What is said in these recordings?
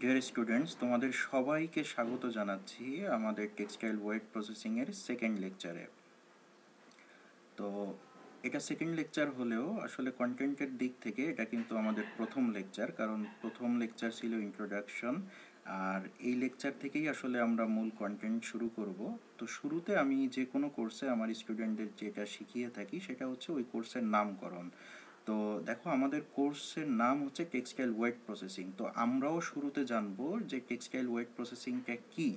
dear students তোমাদের সবাইকে স্বাগত জানাচ্ছি আমাদের টেক্সটাইল ওয়েট প্রসেসিংয়ের সেকেন্ড লেকচারে তো এটা সেকেন্ড লেকচার হলেও আসলে কন্টেন্টের দিক থেকে এটা কিন্তু আমাদের প্রথম লেকচার কারণ প্রথম লেকচার ছিল ইন্ট্রোডাকশন আর এই লেকচার থেকেই আসলে আমরা মূল কন্টেন্ট শুরু করব তো শুরুতে আমি যে কোনো কোর্সে আমার স্টুডেন্টদের যেটা শিখিয়ে থাকি সেটা হচ্ছে ওই কোর্সের নামকরণ তো দেখো আমাদের কোর্সের নাম হচ্ছে টেক্সটাইল ওয়েট প্রসেসিং তো আমরাও শুরুতে জানবো যে টেক্সটাইল ওয়েট প্রসেসিংটা কী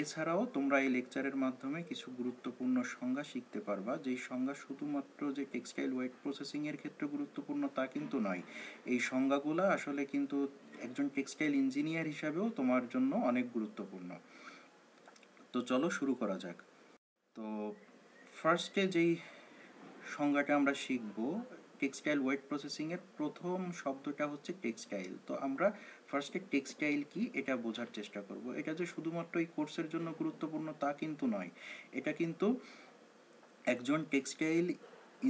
এছাড়াও তোমরা এই লেকচারের মাধ্যমে কিছু গুরুত্বপূর্ণ সংজ্ঞা শিখতে পারবা যেই সংজ্ঞা শুধুমাত্র যে টেক্সটাইল ওয়েট প্রসেসিংয়ের ক্ষেত্রে গুরুত্বপূর্ণ তা কিন্তু নয় এই সংজ্ঞাগুলো আসলে কিন্তু একজন টেক্সটাইল ইঞ্জিনিয়ার হিসাবেও তোমার জন্য অনেক গুরুত্বপূর্ণ তো চলো শুরু করা যাক তো ফার্স্টে যেই সংজ্ঞাটা আমরা শিখব টেক্সটাইল ওয়েট প্রসেসিংয়ের প্রথম শব্দটা হচ্ছে টেক্সটাইল তো আমরা ফার্স্টে টেক্সটাইল কি এটা বোঝার চেষ্টা করব এটা যে শুধুমাত্র এই কোর্সের জন্য গুরুত্বপূর্ণ তা কিন্তু নয় এটা কিন্তু একজন টেক্সটাইল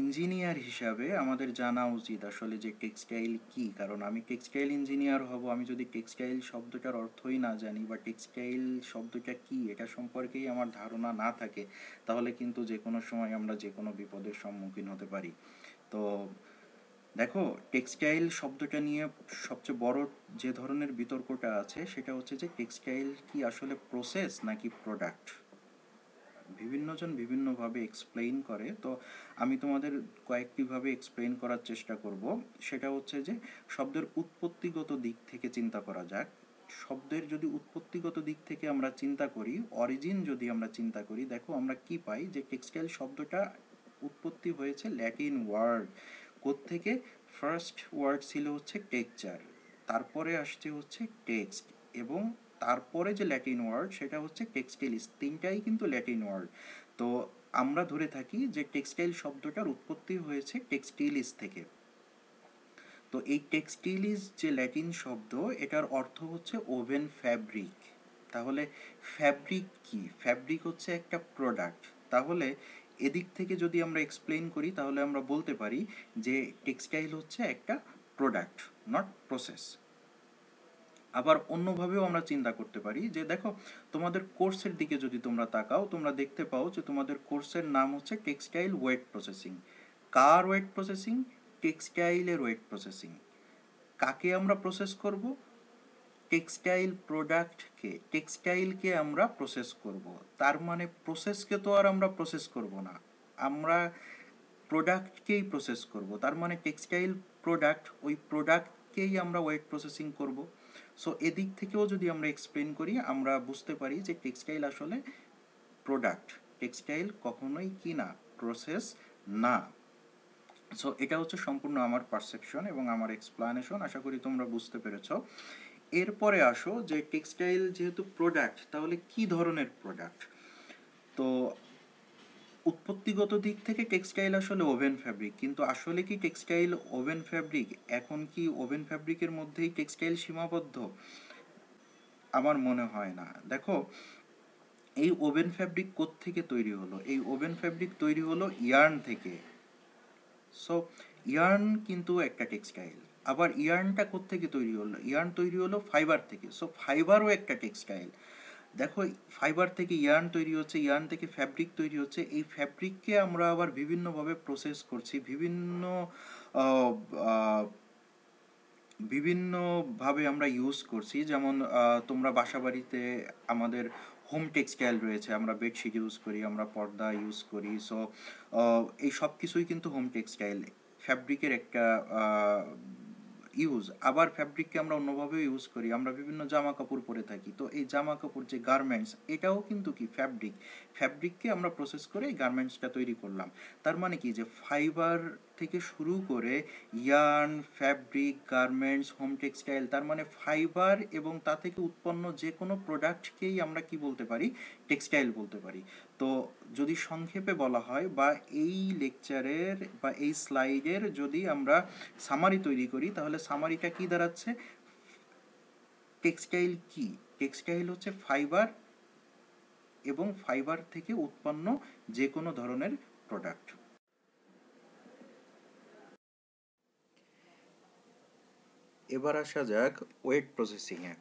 ইঞ্জিনিয়ার হিসাবে আমাদের জানা উচিত আসলে যে টেক্সটাইল কি কারণ আমি টেক্সটাইল ইঞ্জিনিয়ার হব আমি যদি টেক্সটাইল শব্দটার অর্থই না জানি বা টেক্সটাইল শব্দটা কি এটা সম্পর্কেই আমার ধারণা না থাকে তাহলে কিন্তু যে কোনো সময় আমরা যে কোনো বিপদের সম্মুখীন হতে পারি তো দেখো টেক্সটাইল শব্দটা নিয়ে সবচেয়ে বড় যে ধরনের বিতর্কটা আছে সেটা হচ্ছে যে টেক্সটাইল কি আসলে প্রসেস নাকি প্রোডাক্ট বিভিন্নজন বিভিন্নভাবে এক্সপ্লেইন করে তো আমি তোমাদের কয়েকটিভাবে এক্সপ্লেইন করার চেষ্টা করব সেটা হচ্ছে যে শব্দের উৎপত্তিগত দিক থেকে চিন্তা করা যাক শব্দের যদি উৎপত্তিগত দিক থেকে আমরা চিন্তা করি অরিজিন যদি আমরা চিন্তা করি দেখো আমরা কি পাই যে টেক্সটাইল শব্দটা উৎপত্তি হয়েছে ল্যাটিন ওয়ার্ড প্রত্যেকে ফার্স্ট ওয়ার্ড ছিল হচ্ছে টেক্সচার তারপরে আসছে হচ্ছে টেক্সট এবং তারপরে যে ল্যাটিন ওয়ার্ড সেটা হচ্ছে টেক্সটাইলিস তিনটাই কিন্তু ল্যাটিন ওয়ার্ড তো আমরা ধরে থাকি যে টেক্সটাইল শব্দটার উৎপত্তি হয়েছে টেক্সটিলিস থেকে তো এই টেক্সটিলিস যে ল্যাটিন শব্দ এটার অর্থ হচ্ছে ওভেন ফ্যাব্রিক তাহলে ফ্যাব্রিক কি ফ্যাব্রিক হচ্ছে একটা প্রোডাক্ট তাহলে এদিক থেকে যদি আমরা এক্সপ্লেন করি তাহলে আমরা বলতে পারি যে টেক্সটাইল হচ্ছে একটা প্রোডাক্ট নট প্রসেস আবার অন্যভাবেও আমরা চিন্তা করতে পারি যে দেখো তোমাদের কোর্সের দিকে যদি তোমরা তাকাও তোমরা দেখতে পাও যে তোমাদের কোর্সের নাম হচ্ছে টেক্সটাইল ওয়েট প্রসেসিং কার ওয়েট প্রসেসিং টেক্সটাইলের ওয়েট প্রসেসিং কাকে আমরা প্রসেস করব টেক্সটাইল প্রোডাক্টকে টেক্সটাইলকে আমরা প্রসেস করব তার মানে প্রসেসকে তো আর আমরা প্রসেস করব না আমরা প্রোডাক্টকেই প্রসেস করব তার মানে টেক্সটাইল প্রোডাক্ট ওই প্রোডাক্টকেই আমরা ওয়েট প্রসেসিং করব সো এদিক থেকেও যদি আমরা এক্সপ্লেন করি আমরা বুঝতে পারি যে টেক্সটাইল আসলে প্রোডাক্ট টেক্সটাইল কখনোই কি না প্রসেস না সো এটা হচ্ছে সম্পূর্ণ আমার পারসেপশন এবং আমার এক্সপ্লানেশন আশা করি তোমরা বুঝতে পেরেছো এরপরে আসো যে টেক্সটাইল যেহেতু প্রোডাক্ট তাহলে কি ধরনের প্রোডাক্ট তো উৎপত্তিগত দিক থেকে টেক্সটাইল আসলে ওভেন ফ্যাব্রিক কিন্তু আসলে কি টেক্সটাইল ওভেন ফ্যাব্রিক এখন কি ওভেন ফ্যাব্রিকের মধ্যেই টেক্সটাইল সীমাবদ্ধ আমার মনে হয় না দেখো এই ওভেন ফ্যাব্রিক থেকে তৈরি হলো এই ওভেন ফ্যাব্রিক তৈরি হলো ইয়ার্ন থেকে সো ইয়ার্ন কিন্তু একটা টেক্সটাইল আবার ইয়ার্নটা কোত্থেকে তৈরি হলো ইয়ার্ন তৈরি হলো ফাইবার থেকে সো ফাইবারও একটা টেক্সটাইল দেখো ফাইবার থেকে ইয়ার্ন তৈরি হচ্ছে ইয়ার্ন থেকে ফ্যাব্রিক তৈরি হচ্ছে এই ফ্যাব্রিককে আমরা আবার বিভিন্নভাবে প্রসেস করছি বিভিন্ন বিভিন্নভাবে আমরা ইউজ করছি যেমন তোমরা বাসাবাড়িতে আমাদের হোম টেক্সটাইল রয়েছে আমরা বেডশিট ইউজ করি আমরা পর্দা ইউজ করি সো এই সব কিছুই কিন্তু হোম টেক্সটাইল ফ্যাব্রিকের একটা ইউজ আবার ফ্যাব্রিককে আমরা অন্যভাবেও ইউজ করি আমরা বিভিন্ন জামা কাপড় পরে থাকি তো এই জামা কাপড় যে গার্মেন্টস এটাও কিন্তু কি ফ্যাব্রিক ফ্যাব্রিককে আমরা প্রসেস করে এই গার্মেন্টসটা তৈরি করলাম তার মানে কি যে ফাইবার থেকে শুরু করে yarn fabric garments home textile তার মানে ফাইবার এবং তা থেকে উৎপন্ন যে কোনো প্রোডাক্টকেই আমরা কি বলতে পারি টেক্সটাইল বলতে পারি তো যদি সংক্ষেপে বলা হয় বা এই লেকচারের বা এই স্লাইডের যদি আমরা সামারি তৈরি করি তাহলে সামারিটা কি দাঁড়াচ্ছে টেক্সটাইল কি টেক্সটাইল হচ্ছে ফাইবার এবং ফাইবার থেকে উৎপন্ন যে কোনো ধরনের প্রোডাক্ট এবার আসা যাক ওয়েট প্রসেসিংয়ে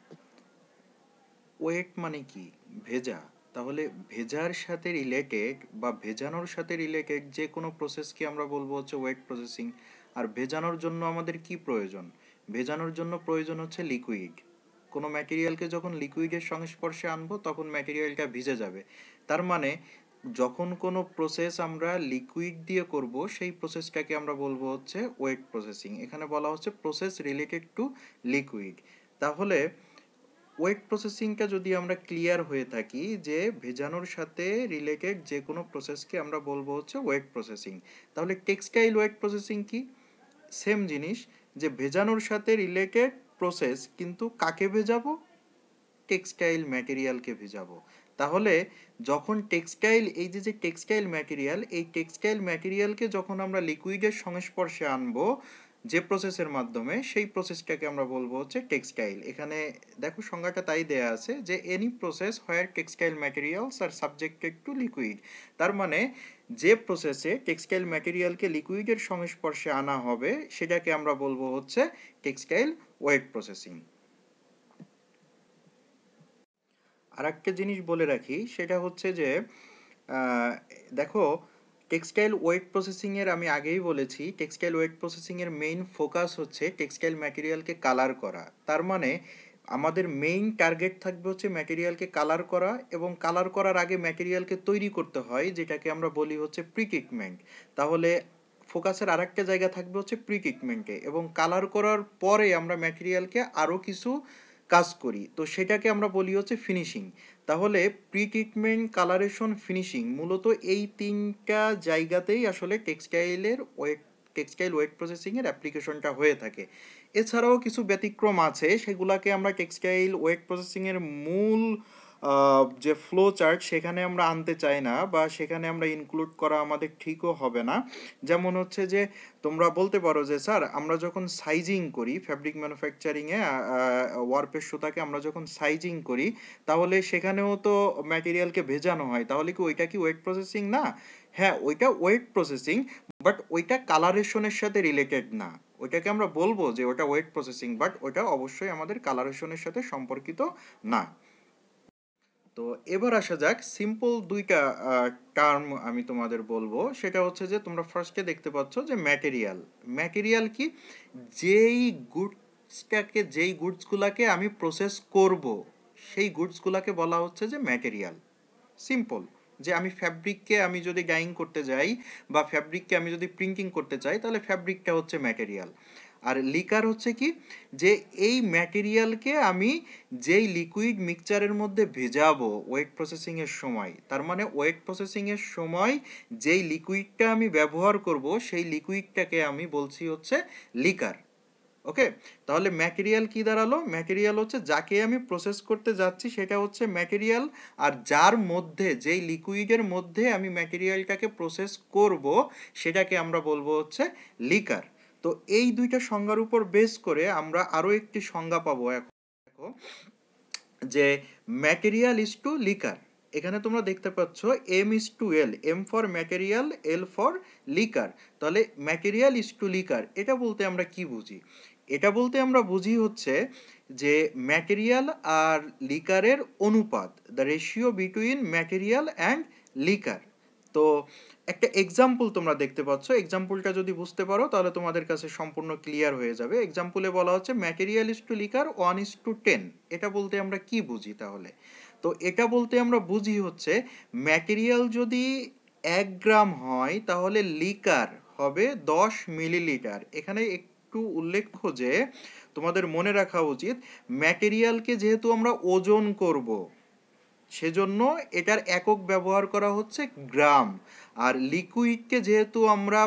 ওয়েট মানে কি ভেজা তাহলে ভেজার সাথে রিলেটেড বা ভেজানোর সাথে রিলেটেড যে কোনো প্রসেসকে আমরা বলবো হচ্ছে ওয়েট প্রসেসিং আর ভেজানোর জন্য আমাদের কি প্রয়োজন ভেজানোর জন্য প্রয়োজন হচ্ছে লিকুইড কোনো ম্যাটেরিয়ালকে যখন লিকুইডের সংস্পর্শে আনবো তখন ম্যাটেরিয়ালটা ভিজে যাবে তার মানে যখন কোনো প্রসেস আমরা লিকুইড দিয়ে করব সেই প্রসেসটাকে আমরা বলবো হচ্ছে ওয়েট প্রসেসিং এখানে বলা হচ্ছে প্রসেস রিলেটেড টু লিকুইড তাহলে ওয়েট প্রসেসিংটা যদি আমরা ক্লিয়ার হয়ে থাকি যে ভেজানোর সাথে রিলেটেড যে কোনো প্রসেসকে আমরা বলবো হচ্ছে ওয়েট প্রসেসিং তাহলে টেক্সটাইল ওয়েট প্রসেসিং কি সেম জিনিস যে ভেজানোর সাথে রিলেটেড প্রসেস কিন্তু কাকে ভেজাবো টেক্সটাইল ম্যাটেরিয়ালকে ভেজাবো তাহলে যখন টেক্সটাইল এই যে যে টেক্সটাইল ম্যাটেরিয়াল এই টেক্সটাইল ম্যাটেরিয়ালকে যখন আমরা লিকুইডের সংস্পর্শে আনবো যে প্রসেসের মাধ্যমে সেই প্রসেসটাকে আমরা বলবো হচ্ছে টেক্সটাইল এখানে দেখো সংজ্ঞাটা তাই দেয়া আছে যে any process where textile materials are subjected to liquid তার মানে যে প্রসেসে টেক্সটাইল ম্যাটেরিয়ালকে লিকুইডের সংস্পর্শে আনা হবে সেটাকে আমরা বলবো হচ্ছে টেক্সটাইল ওয়েট প্রসেসিং আর একটা জিনিস বলে রাখি সেটা হচ্ছে যে দেখো টেক্সটাইল ওয়েট প্রসেসিংয়ের আমি আগেই বলেছি টেক্সটাইল ওয়েট প্রসেসিংয়ের মেইন ফোকাস হচ্ছে টেক্সটাইল ম্যাটেরিয়ালকে কালার করা তার মানে আমাদের মেইন টার্গেট থাকবে হচ্ছে ম্যাটেরিয়ালকে কালার করা এবং কালার করার আগে ম্যাটেরিয়ালকে তৈরি করতে হয় যেটাকে আমরা বলি হচ্ছে প্রি ট্রিটমেন্ট তাহলে ফোকাসের আরেকটা জায়গা থাকবে হচ্ছে প্রি ট্রিটমেন্টে এবং কালার করার পরে আমরা ম্যাটেরিয়ালকে আরও কিছু কাজ করি তো সেটাকে আমরা বলি হচ্ছে ফিনিশিং তাহলে প্রি ট্রিটমেন্ট কালারেশন ফিনিশিং মূলত এই তিনটা জায়গাতেই আসলে টেক্সটাইলের ওয়েট টেক্সটাইল ওয়েট প্রসেসিংয়ের অ্যাপ্লিকেশনটা হয়ে থাকে এছাড়াও কিছু ব্যতিক্রম আছে সেগুলাকে আমরা টেক্সটাইল ওয়েট প্রসেসিংয়ের মূল যে ফ্লো চার্ট সেখানে আমরা আনতে চাই না বা সেখানে আমরা ইনক্লুড করা আমাদের ঠিকও হবে না যেমন হচ্ছে যে তোমরা বলতে পারো যে স্যার আমরা যখন সাইজিং করি ফ্যাব্রিক ম্যানুফ্যাকচারিংয়ে ওয়ার্পের সুতাকে আমরা যখন সাইজিং করি তাহলে সেখানেও তো ম্যাটেরিয়ালকে ভেজানো হয় তাহলে কি ওইটা কি ওয়েট প্রসেসিং না হ্যাঁ ওইটা ওয়েট প্রসেসিং বাট ওইটা কালারেশনের সাথে রিলেটেড না ওইটাকে আমরা বলবো যে ওটা ওয়েট প্রসেসিং বাট ওটা অবশ্যই আমাদের কালারেশনের সাথে সম্পর্কিত না তো এবার আসা যাক সিম্পল দুইটা টার্ম আমি তোমাদের বলবো সেটা হচ্ছে যে তোমরা ফার্স্টে দেখতে পাচ্ছ যে ম্যাটেরিয়াল ম্যাটেরিয়াল কি যেই গুডসটাকে যেই গুডসগুলোকে আমি প্রসেস করব সেই গুডসগুলোকে বলা হচ্ছে যে ম্যাটেরিয়াল সিম্পল যে আমি ফ্যাব্রিককে আমি যদি গাইং করতে যাই বা ফ্যাব্রিককে আমি যদি প্রিন্টিং করতে চাই তাহলে ফ্যাব্রিকটা হচ্ছে ম্যাটেরিয়াল আর লিকার হচ্ছে কি যে এই ম্যাটেরিয়ালকে আমি যেই লিকুইড মিক্সচারের মধ্যে ভেজাবো ওয়েট প্রসেসিংয়ের সময় তার মানে ওয়েট প্রসেসিংয়ের সময় যেই লিকুইডটা আমি ব্যবহার করব সেই লিকুইডটাকে আমি বলছি হচ্ছে লিকার ওকে তাহলে ম্যাটেরিয়াল কি দাঁড়ালো ম্যাটেরিয়াল হচ্ছে যাকে আমি প্রসেস করতে যাচ্ছি সেটা হচ্ছে ম্যাটেরিয়াল আর যার মধ্যে যেই লিকুইডের মধ্যে আমি ম্যাটেরিয়ালটাকে প্রসেস করব সেটাকে আমরা বলবো হচ্ছে লিকার তো এই দুইটা সংজ্ঞার উপর বেস করে আমরা আরও একটি সংজ্ঞা পাবো এখন যে ম্যাটেরিয়াল ইজ টু লিকার এখানে তোমরা দেখতে পাচ্ছ M is to L M for material L for liquor তাহলে ম্যাটেরিয়াল ইজ টু লিকার এটা বলতে আমরা কি বুঝি এটা বলতে আমরা বুঝি হচ্ছে যে ম্যাটেরিয়াল আর লিকারের অনুপাত the ratio between material and liquor তো একটা এক্সাম্পল তোমরা দেখতে পাচ্ছ এক্সাম্পলটা যদি বুঝতে পারো তাহলে তোমাদের কাছে সম্পূর্ণ ক্লিয়ার হয়ে যাবে এক্সাম্পলে বলা হচ্ছে material is to liquor one is to ten এটা বলতে আমরা কি বুঝি তাহলে তো এটা বলতে আমরা বুঝি হচ্ছে ম্যাটেরিয়াল যদি এক গ্রাম হয় তাহলে লিকার হবে দশ মিলিলিটার এখানে একটু উল্লেখ্য যে তোমাদের মনে রাখা উচিত ম্যাটেরিয়ালকে যেহেতু আমরা ওজন করবো সেজন্য এটার একক ব্যবহার করা হচ্ছে গ্রাম আর লিকুইডকে যেহেতু আমরা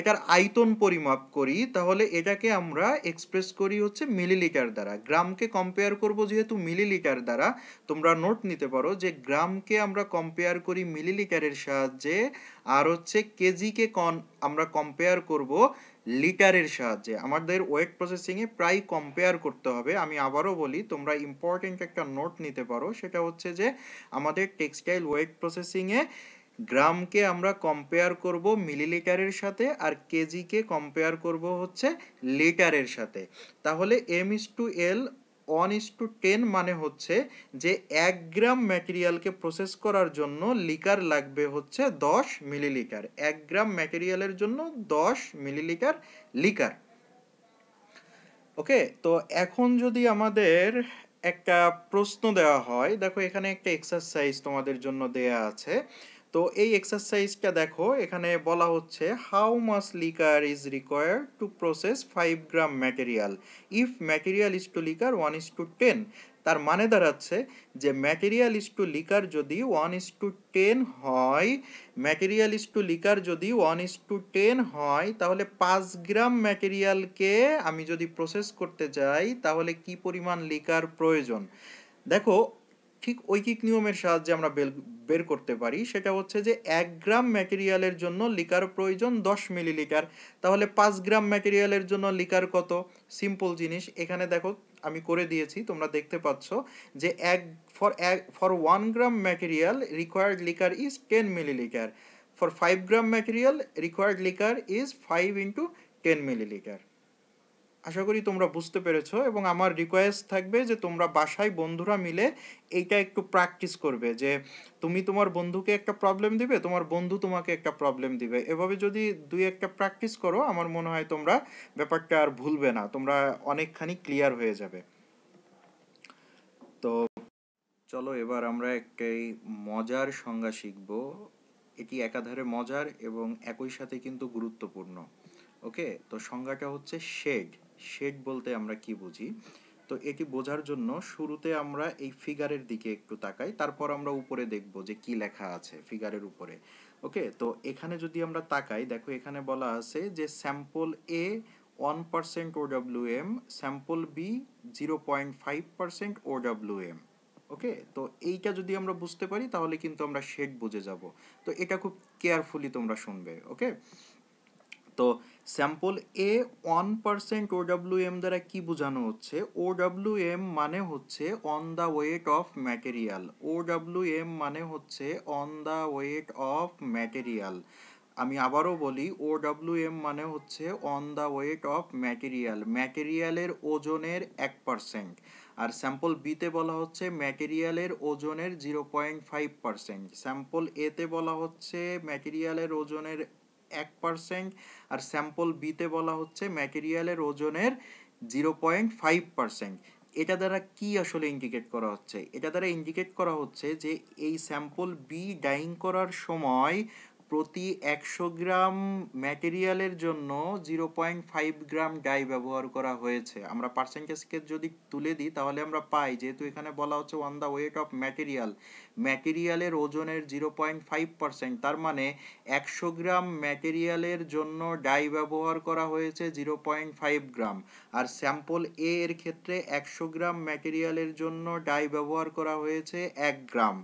এটার আয়তন পরিমাপ করি তাহলে এটাকে আমরা এক্সপ্রেস করি হচ্ছে মিলিলিটার দ্বারা গ্রামকে কম্পেয়ার করব যেহেতু মিলিলিটার দ্বারা তোমরা নোট নিতে পারো যে গ্রামকে আমরা কম্পেয়ার করি মিলিলিটারের সাহায্যে আর হচ্ছে কেজিকে কন আমরা কম্পেয়ার করব লিটারের সাহায্যে আমাদের ওয়েট প্রসেসিংয়ে প্রায় কম্পেয়ার করতে হবে আমি আবারও বলি তোমরা ইম্পর্টেন্ট একটা নোট নিতে পারো সেটা হচ্ছে যে আমাদের টেক্সটাইল ওয়েট প্রসেসিংয়ে গ্রামকে আমরা কম্পেয়ার করব মিলিলিটারের সাথে আর কেজিকে কম্পেয়ার করব হচ্ছে লিটারের সাথে তাহলে M is to L one is to ten মানে হচ্ছে যে এক গ্রাম ম্যাটেরিয়ালকে প্রসেস করার জন্য লিকার লাগবে হচ্ছে দশ মিলিলিটার এক গ্রাম ম্যাটেরিয়ালের জন্য দশ মিলিলিটার লিকার ওকে তো এখন যদি আমাদের একটা প্রশ্ন দেওয়া হয় দেখো এখানে একটা এক্সারসাইজ তোমাদের জন্য দেয়া আছে তো এই এক্সারসাইজটা দেখো এখানে বলা হচ্ছে how much liquor is require to process five gram material if material is to liquor one is to ten তার মানে দাঁড়াচ্ছে যে ম্যাটেরিয়াল ইস টু লিকার যদি ওয়ান ইস টু টেন হয় ম্যাটেরিয়াল ইস টু লিকার যদি one is to ten হয় তাহলে পাঁচ গ্রাম ম্যাটেরিয়ালকে আমি যদি প্রসেস করতে যাই তাহলে কি পরিমাণ লিকার প্রয়োজন দেখো ঠিক ঐকিক নিয়মের সাহায্যে আমরা বের করতে পারি সেটা হচ্ছে যে এক গ্রাম ম্যাটেরিয়ালের জন্য লিকার প্রয়োজন দশ মিলিলিটার তাহলে পাঁচ গ্রাম ম্যাটেরিয়ালের জন্য লিকার কত সিম্পল জিনিস এখানে দেখো আমি করে দিয়েছি তোমরা দেখতে পাচ্ছ যে এক ফর এক for one gram material required liquor is ten millilitre for five gram material required liquor is five into ten millilitre আশা করি তোমরা বুঝতে পেরেছো এবং আমার রিকোয়েস্ট থাকবে যে তোমরা বাসায় বন্ধুরা মিলে এইটা একটু প্র্যাকটিস করবে যে তুমি তোমার বন্ধুকে একটা প্রবলেম দিবে তোমার বন্ধু তোমাকে একটা প্রবলেম দিবে এভাবে যদি দুই একটা প্র্যাকটিস করো আমার মনে হয় তোমরা ব্যাপারটা আর ভুলবে না তোমরা অনেকখানি ক্লিয়ার হয়ে যাবে তো চলো এবার আমরা একটাই মজার সংজ্ঞা শিখব এটি একাধারে মজার এবং একই সাথে কিন্তু গুরুত্বপূর্ণ ওকে তো সংজ্ঞাটা হচ্ছে শেড শেড বলতে আমরা কি বুঝি তো এটি বোঝার জন্য শুরুতে আমরা এই ফিগারের দিকে একটু তাকাই তারপর আমরা উপরে দেখব যে কি লেখা আছে ফিগারের উপরে ওকে তো এখানে যদি আমরা তাকাই দেখো এখানে বলা আছে যে sample A one percent O W M sample B zero point five percent O W M okay তো এইটা যদি আমরা বুঝতে পারি তাহলে কিন্তু আমরা শেড বুঝে যাব তো এটা খুব কেয়ারফুলি তোমরা শুনবে ওকে তো sample A one percent O W M দ্বারা কি বোঝানো হচ্ছে ও ডাব্লিউ এম মানে হচ্ছে on the weight of material O W M মানে হচ্ছে on the weight of material আমি আবারও বলি ও ডাব্লিউ এম মানে হচ্ছে on the weight of material ম্যাটেরিয়ালের ওজনের এক পার্সেন্ট আর স্যাম্পল বিতে বলা হচ্ছে ম্যাটেরিয়ালের ওজনের zero point five percent sample এতে বলা হচ্ছে ম্যাটেরিয়ালের ওজনের এক পার্সেন্ট আর স্যাম্পল বিতে বলা হচ্ছে ম্যাটেরিয়ালের ওজনের জিরো পয়েন্ট ফাইভ পার্সেন্ট এটা দ্বারা কি আসলে ইন্ডিকেট করা হচ্ছে এটা দ্বারা ইন্ডিকেট করা হচ্ছে যে এই স্যাম্পল বি ডাইং করার সময় প্রতি একশো গ্রাম ম্যাটেরিয়ালের জন্য zero point five gram dye ব্যবহার করা হয়েছে আমরা পার্সেন্টেজকে যদি তুলে দিই তাহলে আমরা পাই যেহেতু এখানে বলা হচ্ছে on the weight of material ম্যাটেরিয়ালের ওজনের জিরো পয়েন্ট ফাইভ পার্সেন্ট তার মানে একশো গ্রাম ম্যাটেরিয়ালের জন্য ডাই ব্যবহার করা হয়েছে জিরো পয়েন্ট ফাইভ গ্রাম আর স্যাম্পল এ এর ক্ষেত্রে একশো গ্রাম ম্যাটেরিয়ালের জন্য ডাই ব্যবহার করা হয়েছে এক গ্রাম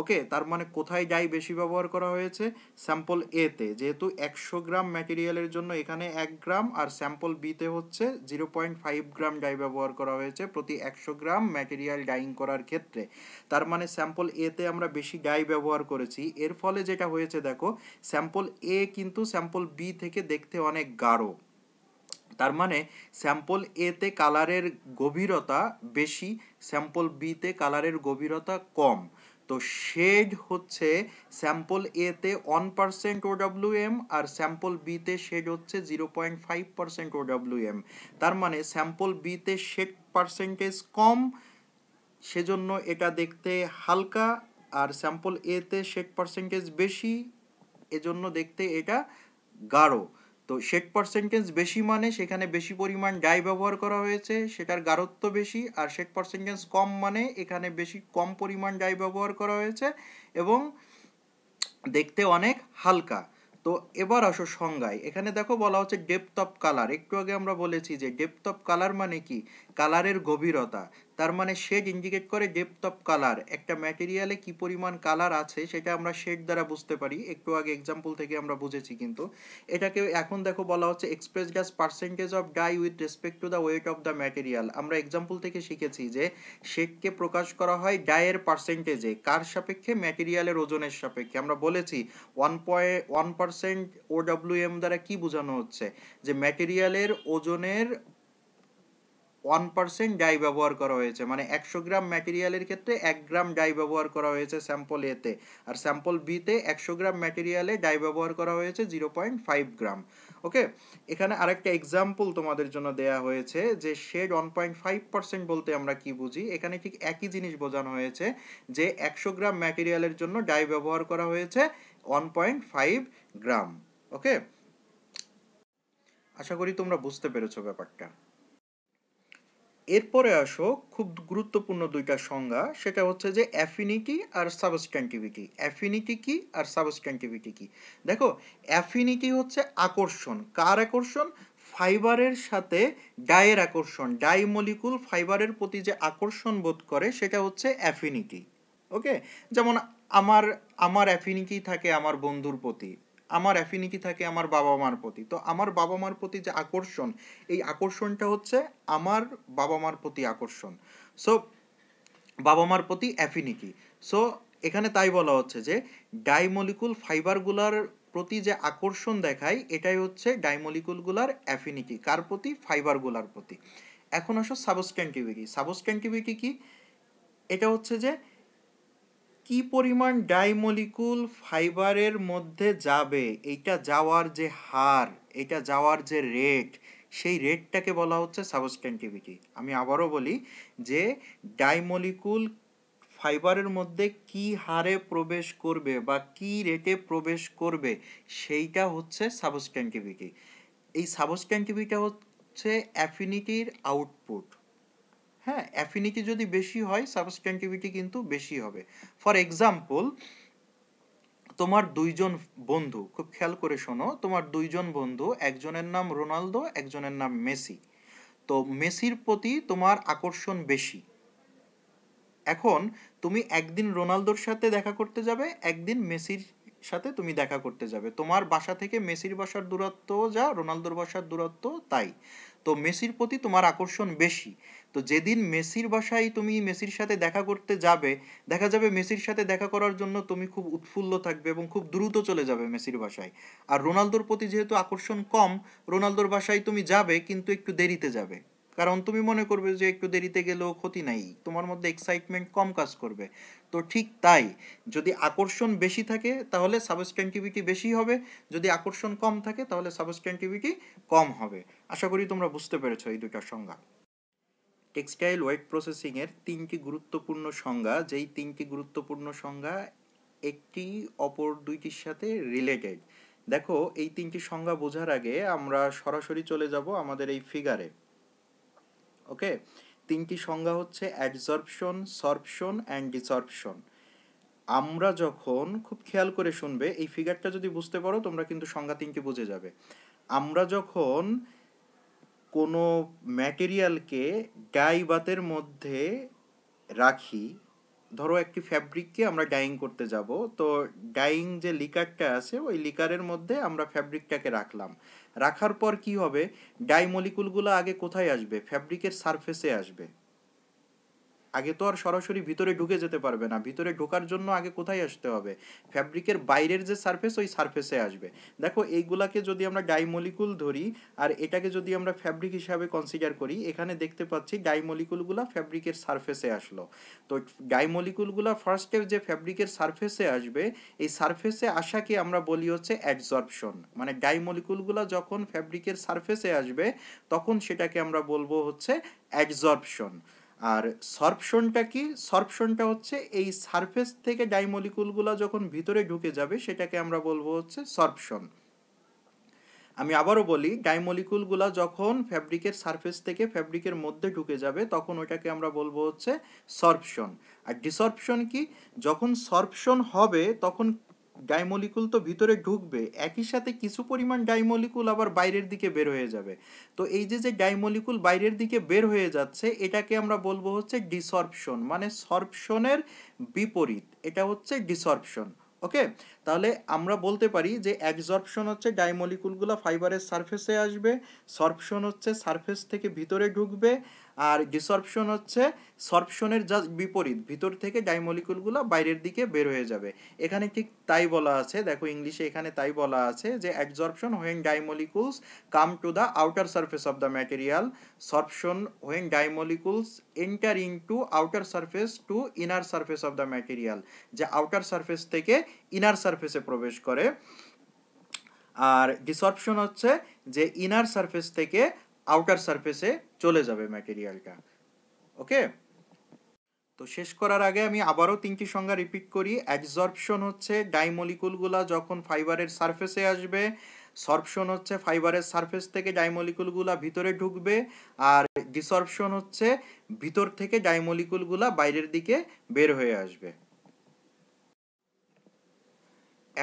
ওকে তার মানে কোথায় যাই বেশি ব্যবহার করা হয়েছে স্যাম্পল এতে যেহেতু একশো গ্রাম ম্যাটেরিয়ালের জন্য এখানে এক গ্রাম আর স্যাম্পল বিতে হচ্ছে zero point five gram dye ব্যবহার করা হয়েছে প্রতি একশো গ্রাম ম্যাটেরিয়াল ডাইং করার ক্ষেত্রে তার মানে স্যাম্পল এতে আমরা বেশি ডাই ব্যবহার করেছি এর ফলে যেটা হয়েছে দেখো স্যাম্পল এ কিন্তু স্যাম্পল বি থেকে দেখতে অনেক গাঢ় তার মানে স্যাম্পল এতে কালারের গভীরতা বেশি স্যাম্পল বিতে কালারের গভীরতা কম তো শেড হচ্ছে স্যাম্পল এতে ওয়ান পার্সেন্ট ওডাব্লিউ এম আর স্যাম্পল বিতে শেড হচ্ছে zero point five percent O W M তার মানে স্যাম্পল বিতে শেড পার্সেন্টেজ কম সেজন্য এটা দেখতে হালকা আর স্যাম্পল এতে শেড পার্সেন্টেজ বেশি এজন্য দেখতে এটা গাঢ় তো শেড পার্সেন্টেজ বেশি মানে সেখানে বেশি পরিমাণ ডাই ব্যবহার করা হয়েছে সেটার গাঢ়ত্ব বেশি আর শেড পার্সেন্টেজ কম মানে এখানে বেশি কম পরিমাণ ডাই ব্যবহার করা হয়েছে এবং দেখতে অনেক হালকা তো এবার আসো সংজ্ঞায় এখানে দেখো বলা হচ্ছে ডেপথ অফ কালার একটু আগে আমরা বলেছি যে ডেপথ অফ কালার মানে কি কালারের গভীরতা তার মানে শেড ইন্ডিকেট করে ডেপথ অফ কালার একটা ম্যাটেরিয়ালে কি পরিমাণ কালার আছে সেটা আমরা শেড দ্বারা বুঝতে পারি একটু আগে এক্সাম্পল থেকে আমরা বুঝেছি কিন্তু এটাকে এখন দেখো বলা হচ্ছে express as percentage of dye with respect to the weight of the material আমরা এক্সাম্পল থেকে শিখেছি যে শেডকে প্রকাশ করা হয় ডায়ের পার্সেন্টেজে কার সাপেক্ষে ম্যাটেরিয়ালের ওজনের সাপেক্ষে আমরা বলেছি one point one percent O W M দ্বারা কি বোঝানো হচ্ছে যে ম্যাটেরিয়ালের ওজনের ওয়ান পার্সেন্ট ডাই ব্যবহার করা হয়েছে মানে একশো গ্রাম ম্যাটেরিয়ালের ক্ষেত্রে এক গ্রাম ডাই ব্যবহার করা হয়েছে স্যাম্পল এতে আর স্যাম্পল বিতে একশো গ্রাম ম্যাটেরিয়ালে ডাই ব্যবহার করা হয়েছে zero point five gram okay এখানে আরেকটা এক্সাম্পল তোমাদের জন্য দেয়া হয়েছে যে shade one point five percent বলতে আমরা কি বুঝি এখানে ঠিক একই জিনিস বোঝানো হয়েছে যে একশো গ্রাম ম্যাটেরিয়ালের জন্য ডাই ব্যবহার করা হয়েছে one point five gram okay আশা করি তোমরা বুঝতে পেরেছো ব্যাপারটা এরপরে আসো খুব গুরুত্বপূর্ণ দুইটা সংজ্ঞা সেটা হচ্ছে যে অ্যাফিনিটি আর সাবস্ট্যান্টিভিটি অ্যাফিনিটি কি আর সাবস্ট্যান্টিভিটি কি দেখো অ্যাফিনিটি হচ্ছে আকর্ষণ কার আকর্ষণ ফাইবারের সাথে ডায়ের আকর্ষণ ডাই মলিকুল ফাইবারের প্রতি যে আকর্ষণ বোধ করে সেটা হচ্ছে অ্যাফিনিটি ওকে যেমন আমার আমার অ্যাফিনিটি থাকে আমার বন্ধুর প্রতি আমার অ্যাফিনিটি থাকে আমার বাবা মার প্রতি তো আমার বাবা মার প্রতি যে আকর্ষণ এই আকর্ষণটা হচ্ছে আমার বাবা মার প্রতি আকর্ষণ সো বাবা মার প্রতি অ্যাফিনিটি সো এখানে তাই বলা হচ্ছে যে ডাইমলিকুল ফাইবারগুলার প্রতি যে আকর্ষণ দেখায় এটাই হচ্ছে ডাইমলিকুলগুলার অ্যাফিনিটি কার প্রতি ফাইবারগুলার প্রতি এখন আসো সাবস্ট্যান্টিভিটি সাবস্ট্যান্টিভিটি কি এটা হচ্ছে যে কি পরিমাণ ডাইমলিকুল ফাইবারের মধ্যে যাবে এইটা যাওয়ার যে হার এটা যাওয়ার যে রেট সেই রেটটাকে বলা হচ্ছে সাবস্টেন্টিভিটি আমি আবারও বলি যে ডাইমলিকুল ফাইবারের মধ্যে কি হারে প্রবেশ করবে বা কি রেটে প্রবেশ করবে সেইটা হচ্ছে সাবস্টেন্টিভিটি এই সাবস্টেন্টিভিটা হচ্ছে অ্যাফিনিটির আউটপুট হ্যাঁ অ্যাফিনিটি যদি বেশি হয় সাবস্টেন্টিভিটি কিন্তু বেশি হবে ফর এক্সাম্পল তোমার দুইজন বন্ধু খুব খেয়াল করে শোনো তোমার দুইজন বন্ধু একজনের নাম রোনালদো একজনের নাম মেসি তো মেসির প্রতি তোমার আকর্ষণ বেশি এখন তুমি একদিন রোনালদোর সাথে দেখা করতে যাবে একদিন মেসির সাথে তুমি দেখা করতে যাবে তোমার বাসা থেকে মেসির বাসার দূরত্ব যা রোনালদোর বাসার দূরত্ব তাই তো মেসির প্রতি তোমার আকর্ষণ বেশি তো যেদিন মেসির বাসায় তুমি মেসির সাথে দেখা করতে যাবে দেখা যাবে মেসির সাথে দেখা করার জন্য তুমি খুব উৎফুল্ল থাকবে এবং খুব দ্রুত চলে যাবে মেসির বাসায় আর রোনালদোর প্রতি যেহেতু আকর্ষণ কম রোনালদোর বাসায় তুমি যাবে কিন্তু একটু দেরিতে যাবে কারণ তুমি মনে করবে যে একটু দেরিতে গেলেও ক্ষতি নাই তোমার মধ্যে এক্সাইটমেন্ট কম কাজ করবে তো ঠিক তাই যদি আকর্ষণ বেশি থাকে তাহলে সাবস্টেন্টিভিটি বেশি হবে যদি আকর্ষণ কম থাকে তাহলে সাবস্টেন্টিভিটি কম হবে আশা করি তোমরা বুঝতে পেরেছ এই দুটার সংজ্ঞা টেক্সটাইল ওয়েট প্রসেসিংয়ের তিনটি গুরুত্বপূর্ণ সংজ্ঞা যেই তিনটি গুরুত্বপূর্ণ সংজ্ঞা একটি অপর দুইটির সাথে রিলেটেড দেখো এই তিনটি সংজ্ঞা বোঝার আগে আমরা সরাসরি চলে যাব আমাদের এই ফিগারে ওকে তিনটি সংজ্ঞা হচ্ছে অ্যাডজর্পশন সর্পশন অ্যান্ড ডিসর্পশন আমরা যখন খুব খেয়াল করে শুনবে এই ফিগারটা যদি বুঝতে পারো তোমরা কিন্তু সংজ্ঞা তিনটি বুঝে যাবে আমরা যখন কোনো ম্যাটেরিয়ালকে ডাইবাতের মধ্যে রাখি ধরো একটি ফ্যাব্রিককে আমরা ডাইং করতে যাব তো ডাইং যে লিকারটা আছে ওই লিকারের মধ্যে আমরা ফ্যাব্রিকটাকে রাখলাম রাখার পর কি হবে ডাই মলিকুলগুলো আগে কোথায় আসবে ফ্যাব্রিকের সারফেসে আসবে আগে তো আর সরাসরি ভিতরে ঢুকে যেতে পারবে না ভিতরে ঢোকার জন্য আগে কোথায় আসতে হবে ফ্যাব্রিকের বাইরের যে সারফেস ওই সারফেসে আসবে দেখো এইগুলাকে যদি আমরা ডাইমলিকুল ধরি আর এটাকে যদি আমরা ফ্যাব্রিক হিসাবে কনসিডার করি এখানে দেখতে পাচ্ছি ডাইমলিকুলগুলা ফ্যাব্রিকের সারফেসে আসলো তো ডাইমলিকুলগুলা ফার্স্টে যে ফ্যাব্রিকের সারফেসে আসবে এই সারফেসে আসাকে আমরা বলি হচ্ছে অ্যাডজর্পশন মানে ডাইমলিকুলগুলা যখন ফ্যাব্রিকের সারফেসে আসবে তখন সেটাকে আমরা বলবো হচ্ছে অ্যাডজর্পশন আর সর্পশনটা কি সর্পশনটা হচ্ছে এই সারফেস থেকে ডাইমলিকুলগুলো যখন ভিতরে ঢুকে যাবে সেটাকে আমরা বলবো হচ্ছে সর্পশন আমি আবারও বলি ডাইমলিকুলগুলো যখন ফ্যাব্রিকের সারফেস থেকে ফ্যাব্রিকের মধ্যে ঢুকে যাবে তখন ওটাকে আমরা বলবো হচ্ছে সর্পশন আর ডিসর্পশন কি যখন সর্পশন হবে তখন ডাইমলিকুল তো ভিতরে ঢুকবে একই সাথে কিছু পরিমাণ ডাইমলিকুল আবার বাইরের দিকে বের হয়ে যাবে তো এই যে যে ডাইমলিকুল বাইরের দিকে বের হয়ে যাচ্ছে এটাকে আমরা বলবো হচ্ছে ডিসর্পশন মানে সর্পশনের বিপরীত এটা হচ্ছে ডিসর্পশন ওকে তাহলে আমরা বলতে পারি যে অ্যাবজর্পশন হচ্ছে ডাইমলিকুলগুলো ফাইবারের সারফেসে আসবে সর্পশন হচ্ছে সারফেস থেকে ভিতরে ঢুকবে আর ডিসর্পশন হচ্ছে সর্পশনের যা বিপরীত ভিতর থেকে ডাইমলিকুলগুলো বাইরের দিকে বের হয়ে যাবে এখানে ঠিক তাই বলা আছে দেখো ইংলিশে এখানে তাই বলা আছে যে absorption when dye molecules come to the outer surface of the material sorption when dye molecules enter in to outer surface to inner surface of the material যে আউটার সারফেস থেকে ইনার সারফেসে প্রবেশ করে আর ডিসরপশন হচ্ছে যে ইনার সারফেস থেকে আউটার সারফেসে চলে যাবে ম্যাটেরিয়ালটা ওকে তো শেষ করার আগে আমি আবারও তিনটি সংজ্ঞা রিপিট করি অ্যাডজর্পশন হচ্ছে ডাইমলিকুলগুলা যখন ফাইবারের সারফেসে আসবে সর্পশন হচ্ছে ফাইবারের সারফেস থেকে ডাইমলিকুলগুলা ভিতরে ঢুকবে আর ডিসর্পশন হচ্ছে ভিতর থেকে ডাইমলিকুলগুলা বাইরের দিকে বের হয়ে আসবে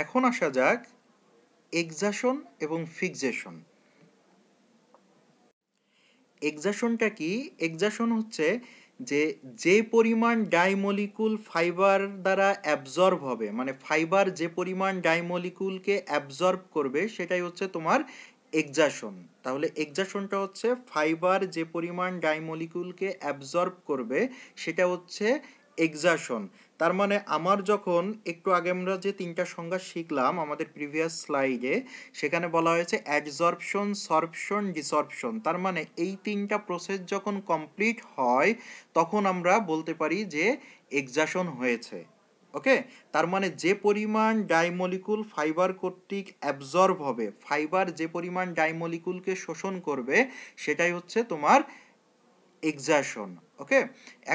এখন আসা যাক এক্সাশন এবং ফিক্সেশন এক্সাশনটা কি এক্সাশন হচ্ছে যে যে পরিমাণ ডাইমলিকুল ফাইবার দ্বারা অ্যাবজর্ব হবে মানে ফাইবার যে পরিমাণ ডাইমলিকুলকে অ্যাবজর্ব করবে সেটাই হচ্ছে তোমার এক্সাশন তাহলে এক্সাশনটা হচ্ছে ফাইবার যে পরিমাণ ডাইমলিকুলকে অ্যাবজর্ব করবে সেটা হচ্ছে এক্সাশন তার মানে আমার যখন একটু আগে আমরা যে তিনটা সংজ্ঞা শিখলাম আমাদের প্রিভিয়াস স্লাইডে সেখানে বলা হয়েছে অ্যাডজর্পশন সর্পশন ডিসর্পশন তার মানে এই তিনটা প্রসেস যখন কমপ্লিট হয় তখন আমরা বলতে পারি যে এক্সাশন হয়েছে ওকে তার মানে যে পরিমাণ ডাইমলিকুল ফাইবার কর্তৃক অ্যাবজর্ব হবে ফাইবার যে পরিমাণ ডাইমলিকুলকে শোষণ করবে সেটাই হচ্ছে তোমার এক্সাশন ওকে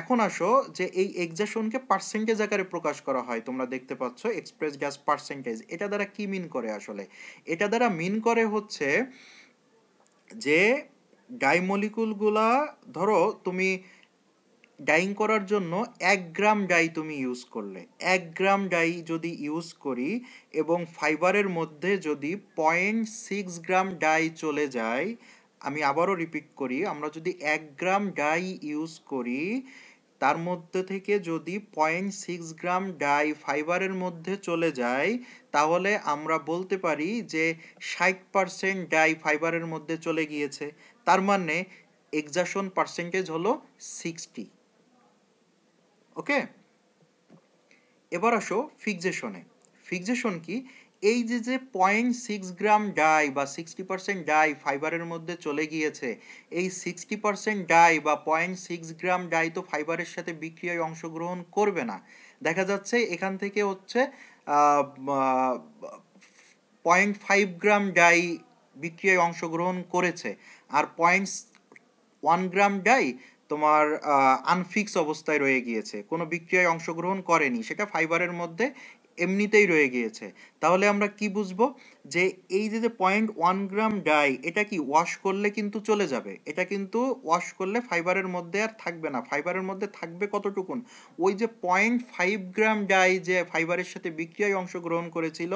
এখন আসো যে এই এক্সাশনকে পার্সেন্টেজ আকারে প্রকাশ করা হয় তোমরা দেখতে পাচ্ছ এক্সপ্রেস গ্যাস পার্সেন্টেজ এটা দ্বারা কি মিন করে আসলে এটা দ্বারা মিন করে হচ্ছে যে ডাইমলিকুলগুলা ধরো তুমি ডাইং করার জন্য এক গ্রাম ডাই তুমি ইউজ করলে এক গ্রাম ডাই যদি ইউজ করি এবং ফাইবারের মধ্যে যদি পয়েন্ট সিক্স গ্রাম ডাই চলে যায় আমি আবারও রিপিট করি আমরা যদি এক গ্রাম ডাই ইউজ করি তার মধ্যে থেকে যদি পয়েন্ট সিক্স গ্রাম ডাই ফাইবারের মধ্যে চলে যায় তাহলে আমরা বলতে পারি যে ষাট পারসেন্ট ডাই ফাইবারের মধ্যে চলে গিয়েছে তার মানে এক্সাশন পার্সেন্টেজ হলো সিক্সটি ওকে এবার আসো ফিক্সেশনে ফিক্সেশন কি এই যে যে পয়েন্ট সিক্স গ্রাম ডাই বা সিক্সটি পার্সেন্ট ডাই ফাইবারের মধ্যে চলে গিয়েছে এই সিক্সটি পার্সেন্ট ডাই বা পয়েন্ট সিক্স গ্রাম ডাই তো ফাইবারের সাথে বিক্রিয়ায় অংশগ্রহণ করবে না দেখা যাচ্ছে এখান থেকে হচ্ছে পয়েন্ট ফাইভ গ্রাম ডাই বিক্রিয়ায় অংশগ্রহণ করেছে আর পয়েন্ট ওয়ান গ্রাম ডাই তোমার আনফিক্স অবস্থায় রয়ে গিয়েছে কোনো বিক্রিয়ায় অংশগ্রহণ করেনি সেটা ফাইবারের মধ্যে এমনিতেই রয়ে গিয়েছে তাহলে আমরা কি বুঝবো যে এই যে যে পয়েন্ট ওয়ান গ্রাম ডাই এটা কি ওয়াশ করলে কিন্তু চলে যাবে এটা কিন্তু ওয়াশ করলে ফাইবারের মধ্যে আর থাকবে না ফাইবারের মধ্যে থাকবে কতটুকুন ওই যে পয়েন্ট ফাইভ গ্রাম ডাই যে ফাইবারের সাথে বিক্রিয়ায় অংশগ্রহণ করেছিল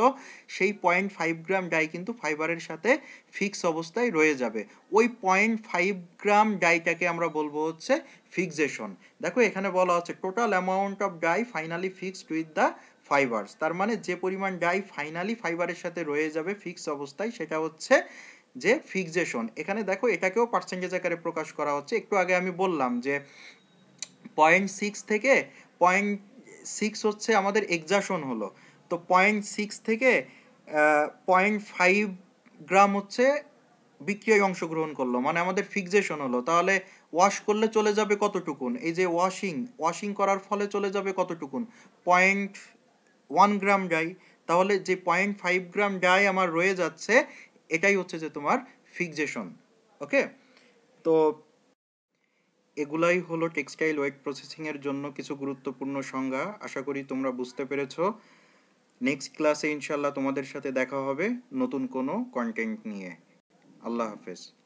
সেই পয়েন্ট ফাইভ গ্রাম ডাই কিন্তু ফাইবারের সাথে ফিক্স অবস্থায় রয়ে যাবে ওই পয়েন্ট ফাইভ গ্রাম ডাইটাকে আমরা বলবো হচ্ছে ফিক্সেশন দেখো এখানে বলা হচ্ছে total amount of dye finally fixed with the fibers তার মানে যে পরিমাণ ডাই ফাইনালি ফাইবারের সাথে রয়ে যাবে ফিক্স অবস্থায় সেটা হচ্ছে যে ফিক্সেশন এখানে দেখো এটাকেও পার্সেন্টেজ আকারে প্রকাশ করা হচ্ছে একটু আগে আমি বললাম যে পয়েন্ট সিক্স থেকে পয়েন্ট সিক্স হচ্ছে আমাদের এক্সাশন হলো তো পয়েন্ট সিক্স থেকে পয়েন্ট ফাইভ গ্রাম হচ্ছে বিক্রিয়ায় অংশগ্রহণ করলো মানে আমাদের ফিক্সেশন হলো তাহলে ওয়াশ করলে চলে যাবে কতটুকুন এই যে ওয়াশিং ওয়াশিং করার ফলে চলে যাবে কতটুকুন পয়েন্ট ওয়ান গ্রাম ডাই তাহলে যে পয়েন্ট ফাইভ গ্রাম ডাই আমার রয়ে যাচ্ছে এটাই হচ্ছে যে তোমার ফিক্সেশন ওকে তো এগুলাই হলো টেক্সটাইল ওয়েট প্রসেসিংয়ের জন্য কিছু গুরুত্বপূর্ণ সংজ্ঞা আশা করি তোমরা বুঝতে পেরেছো নেক্সট ক্লাসে ইনশাল্লাহ তোমাদের সাথে দেখা হবে নতুন কোনো কন্টেন্ট নিয়ে আল্লাহ হাফেজ